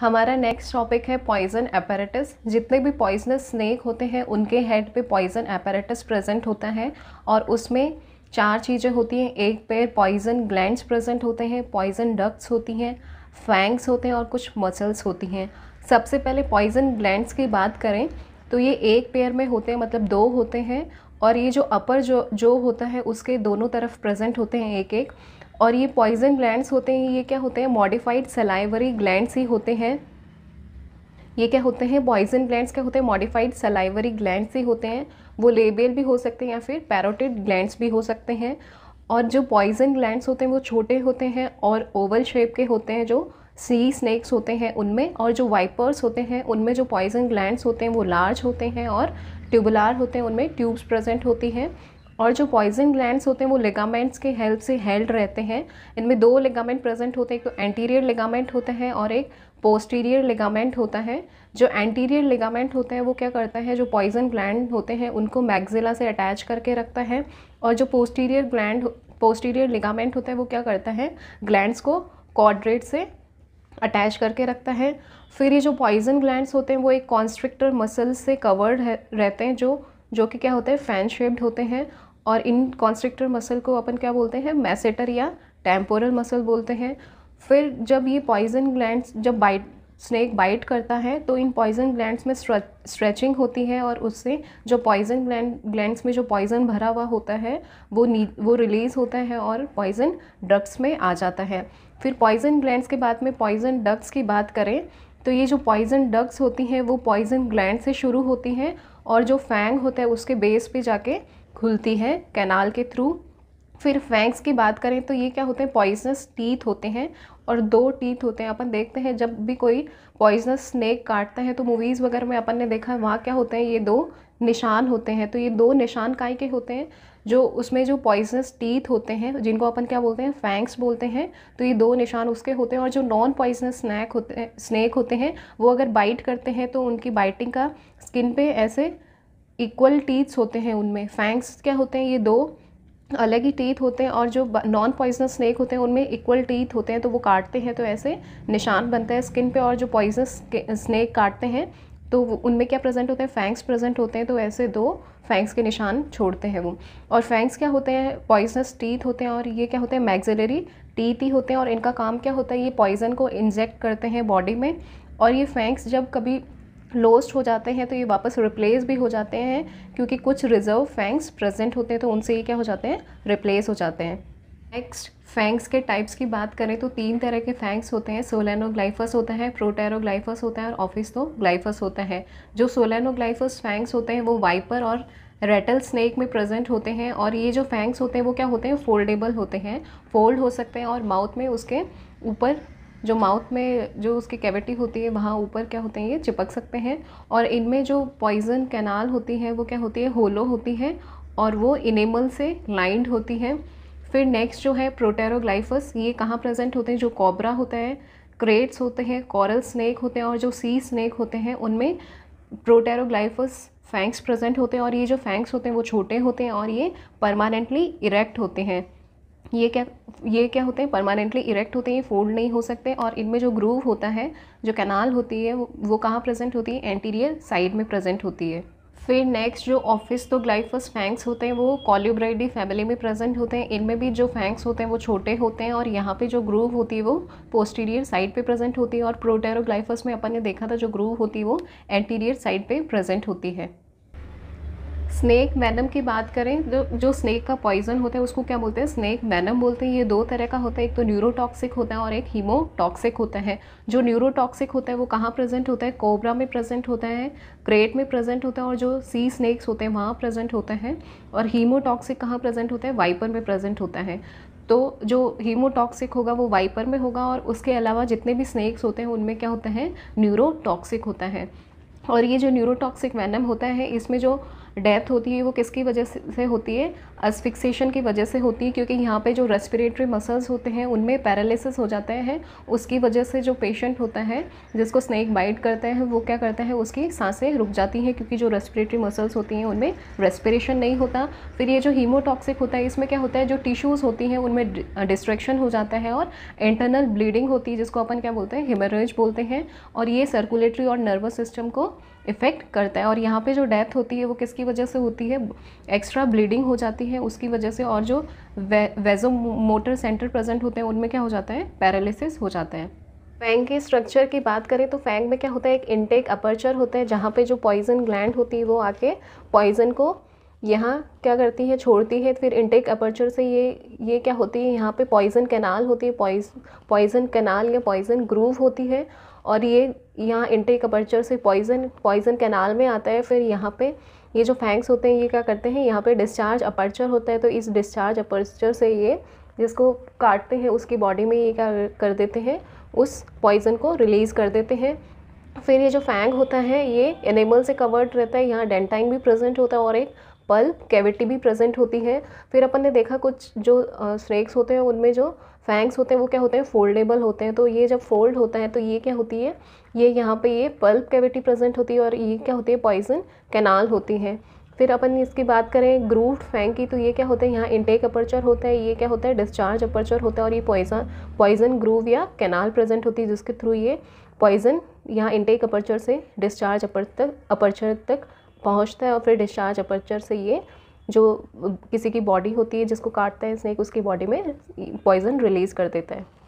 हमारा next topic है poison apparatus जितने भी पॉइजनस स्नेक होते हैं उनके हेड पे पॉइजन एपेरेटिस प्रेजेंट होता है और उसमें चार चीज़ें होती हैं एक पे पॉइजन ग्लैंड्स प्रेजेंट होते हैं पॉइजन डक्ट्स होती हैं फैंग्स होते हैं और कुछ मसल्स होती हैं सबसे पहले पॉइजन ग्लैंड्स की बात करें तो ये एक पेयर में होते हैं मतलब दो होते हैं और ये जो अपर जो जो होता है उसके दोनों तरफ प्रेजेंट होते हैं एक एक और ये पॉइजन ग्लैंड होते हैं ये क्या होते हैं मॉडिफाइड सलाइवरी ग्लैंड ही होते हैं ये क्या होते हैं पॉइजन ग्लैंड्स क्या होते हैं मॉडिफाइड सलाइवरी ग्लैंड्स ही होते हैं वो लेबेल भी हो सकते हैं या फिर पैरोटिड ग्लैंड्स भी हो सकते हैं और जो पॉइजन ग्लैंड्स होते हैं वो छोटे होते हैं और ओवल शेप के होते हैं जो सी स्नैक्स होते हैं उनमें और जो वाइपर्स होते हैं उनमें जो पॉइजन ग्लैंड्स होते हैं वो लार्ज होते हैं और ट्यूबुलार होते हैं उनमें ट्यूब्स प्रेजेंट होती हैं और जो पॉइजन ग्लैंड्स होते हैं वो लिगामेंट्स के हेल्प से हेल्ड रहते हैं इनमें दो लिगामेंट प्रेजेंट होते हैं एक एंटीरियर लिगामेंट होता है और एक पोस्टीरियर लिगामेंट होता है जो एंटीरियर लिगामेंट होता है वो क्या करता है जो पॉइजन ग्लैंड होते हैं उनको मैगजिला से अटैच करके रखता है और जो पोस्टीरियर ग्लैंड पोस्टीरियर लिगामेंट होता है वो क्या करता है ग्लैंड्स को कॉड्रेट से अटैच करके रखता है फिर ये जो पॉइजन ग्लैंड्स होते हैं वो एक कॉन्स्ट्रिक्टर मसल से कवर्ड है रहते हैं जो जो कि क्या होते हैं फैन शेप्ड होते हैं और इन कॉन्स्ट्रिक्टर मसल को अपन क्या बोलते हैं मैसेटर या टेम्पोरल मसल बोलते हैं फिर जब ये पॉइजन ग्लैंड जब बाइट स्नैक बाइट करता है तो इन पॉइजन ग्लैंड्स में स्ट्रेचिंग होती है और उससे जो पॉइजन ग्लैंड ग्लैंड्स में जो पॉइजन भरा हुआ होता है वो नी वो रिलीज़ होता है और पॉइजन ड्रग्स में आ जाता है फिर पॉइजन ग्लैंड्स के बाद में पॉइजन डग्स की बात करें तो ये जो पॉइजन डग्स होती हैं वो पॉइजन ग्लैंड से शुरू होती हैं और जो फैंग होता है उसके बेस पे जाके खुलती है कैनाल के थ्रू फिर फैंक्स की बात करें तो ये क्या होते हैं पॉइजनस टीथ होते हैं और दो टीथ होते हैं अपन देखते हैं जब भी कोई पॉइजनस स्नैक काटता है तो मूवीज़ वगैरह में अपन ने देखा है वहाँ क्या होते हैं ये दो निशान होते हैं तो ये दो निशान काय के होते हैं जो उसमें जो पॉइजनस टीथ होते हैं जिनको अपन क्या बोलते हैं फैंक्स बोलते हैं तो ये दो निशान उसके होते हैं और जो नॉन पॉइजनस स्नैक होते हैं स्नैक होते हैं वो अगर बाइट करते हैं तो उनकी बाइटिंग का स्किन पे ऐसे इक्वल टीथ्स होते हैं उनमें फैंक्स क्या होते हैं ये दो अलग ही टीथ होते हैं और जो नॉन पॉइजनस स्नैक होते हैं उनमें इक्वल टीथ होते हैं तो वो काटते हैं तो ऐसे निशान बनता है स्किन पे और जो पॉइजनस स्नैक काटते हैं तो उनमें क्या प्रेजेंट होते हैं फैंक्स प्रेजेंट होते हैं तो ऐसे दो फैंक्स के निशान छोड़ते हैं वो और फैंक्स क्या होते हैं पॉइजनस टीथ होते हैं और ये क्या होते हैं मैग्जिलरी टीथ ही होते हैं और इनका काम क्या होता है ये पॉइजन को इंजेक्ट करते हैं बॉडी में और ये फैंक्स जब कभी लोस्ट हो जाते हैं तो ये वापस रिप्लेस भी हो जाते हैं क्योंकि कुछ रिजर्व फैंक्स प्रेजेंट होते हैं तो उनसे ये क्या हो जाते हैं रिप्लेस हो जाते हैं नेक्स्ट फैंक्स के टाइप्स की बात करें तो तीन तरह के फैंक्स होते हैं सोलैनोग्लाइफस होता है प्रोटेरोग्लाइफस होता है और ऑफिस तो ग्लाइफस होता है जो सोलैनोग्लाइफस फैंक्स होते हैं वो वाइपर और रेटल स्नैक में प्रेजेंट होते हैं और ये जो फैंक्स होते हैं वो क्या होते हैं फोल्डेबल होते हैं फोल्ड हो सकते हैं और माउथ में उसके ऊपर जो माउथ में जो उसकी कैविटी होती है वहाँ ऊपर क्या होते हैं ये चिपक सकते हैं और इनमें जो पॉइजन कैनाल होती है वो क्या होती है होलो होती है और वो इनेमल से लाइंड होती है फिर नेक्स्ट जो है प्रोटेरोग्लाइफस ये कहाँ प्रेजेंट होते हैं जो कॉबरा होता है क्रेट्स होते हैं कॉरल स्नैक होते हैं और जो सी स्नैक होते हैं उनमें प्रोटेरोग्लाइफस फैंक्स प्रेजेंट होते हैं और ये जो फैंक्स होते हैं वो छोटे होते हैं और ये परमानेंटली इरेक्ट होते हैं ये क्या ये क्या होते हैं परमानेंटली इरेक्ट होते हैं फोल्ड नहीं हो सकते और इनमें जो ग्रूव होता है जो कैनाल होती है वो, कहाँ प्रेजेंट होती है एंटीरियर साइड में प्रेजेंट होती है फिर नेक्स्ट जो ऑफिस तो ग्लाइफस फैंक्स होते हैं वो कॉल्यूब्राइडी फैमिली में प्रेजेंट होते हैं इनमें भी जो फैंक्स होते हैं वो छोटे होते हैं और यहाँ पे जो ग्रूव होती है वो पोस्टीरियर साइड पे प्रेजेंट होती है और प्रोटेरोग्लाइफस में अपन ने देखा था जो ग्रूव होती है वो एंटीरियर साइड पे प्रेजेंट होती है स्नेक वैनम की बात करें जो जो स्नैक का पॉइजन होता है उसको क्या बोलते हैं स्नैक वैनम बोलते हैं ये दो तरह का होता है एक तो न्यूरोटॉक्सिक होता है और एक हीमोटॉक्सिक होता है जो न्यूरोटॉक्सिक होता है वो कहाँ प्रेजेंट होता है कोबरा में प्रेजेंट होता है क्रेट में प्रेजेंट होता है और जो सी स्नैक्स होते हैं वहाँ प्रेजेंट होते हैं और हीमोटॉक्सिक कहाँ प्रेजेंट होता है वाइपर में प्रेजेंट होता है तो जो हीमोटॉक्सिक होगा वो वाइपर में होगा और उसके अलावा जितने भी स्नैक्स होते हैं उनमें क्या होता है न्यूरोटॉक्सिक होता है और ये जो न्यूरोटॉक्सिक वैनम होता है इसमें जो डेथ होती है वो किसकी वजह से होती है असफिक्सेशन की वजह से होती है क्योंकि यहाँ पे जो रेस्पिरेटरी मसल्स होते हैं उनमें पैरालिसिस हो जाते हैं उसकी वजह से जो पेशेंट होता है जिसको स्नैक बाइट करते हैं वो क्या करते हैं उसकी सांसें रुक जाती हैं क्योंकि जो रेस्पिरेटरी मसल्स होती हैं उनमें रेस्पिरेशन नहीं होता फिर ये जो हीमोटॉक्सिक होता है इसमें क्या होता है जो टिश्यूज़ होती हैं उनमें डिस्ट्रैक्शन हो जाता है और इंटरनल ब्लीडिंग होती है जिसको अपन क्या बोलते हैं हेमरेज बोलते हैं और ये सर्कुलेटरी और नर्वस सिस्टम को इफ़ेक्ट करता है और यहाँ पे जो डेथ होती है वो किसकी वजह से होती है एक्स्ट्रा ब्लीडिंग हो जाती है उसकी वजह से और जो वे, वेजो मोटर सेंटर प्रेजेंट होते हैं उनमें क्या हो जाता है पैरालिसिस हो जाता है फैंग के स्ट्रक्चर की बात करें तो फैंग में क्या होता है एक इनटेक अपर्चर होता है जहाँ पे जो पॉइजन ग्लैंड होती है वो आके पॉइजन को यहाँ क्या करती है छोड़ती है फिर इनटेक अपर्चर से ये ये क्या होती है यहाँ पे पॉइजन कैनाल होती है पॉइज पॉइजन कैनाल या पॉइजन ग्रूव होती है और ये यहाँ इंटेक अपर्चर से पॉइजन पॉइजन कैनाल में आता है फिर यहाँ पे ये जो फैंक्स होते हैं ये क्या करते हैं यहाँ पे डिस्चार्ज अपर्चर होता है तो इस डिस्चार्ज अपर्चर से ये जिसको काटते हैं उसकी बॉडी में ये क्या कर देते हैं उस पॉइज़न को रिलीज़ कर देते हैं फिर ये जो फैंग होता है ये एनिमल से कवर्ड रहता है यहाँ डेंटाइन भी प्रेजेंट होता है और एक पल्प कैविटी भी प्रेजेंट होती है फिर अपन ने देखा कुछ जो स्नैक्स होते हैं उनमें जो फैंग्स होते हैं वो क्या होते हैं फोल्डेबल होते हैं तो ये जब फोल्ड होता है तो ये क्या होती है ये यहाँ पे ये पल्प कैविटी प्रेजेंट होती है और ये क्या होती है पॉइजन कैनाल होती है फिर अपन इसकी बात करें ग्रूव फैंग की तो ये क्या होता है यहाँ इंटेक अपर्चर होता है ये क्या होता है डिस्चार्ज अपर्चर होता है और ये पॉइजन पॉइजन ग्रूव या कैनाल प्रेजेंट होती है जिसके थ्रू ये पॉइजन यहाँ इंटेक अपर्चर से डिस्चार्ज अपर तक अपर्चर तक पहुँचता है और फिर डिस्चार्ज अपर्चर से ये जो किसी की बॉडी होती है जिसको काटता है स्नेक उसकी बॉडी में पॉइज़न रिलीज़ कर देता है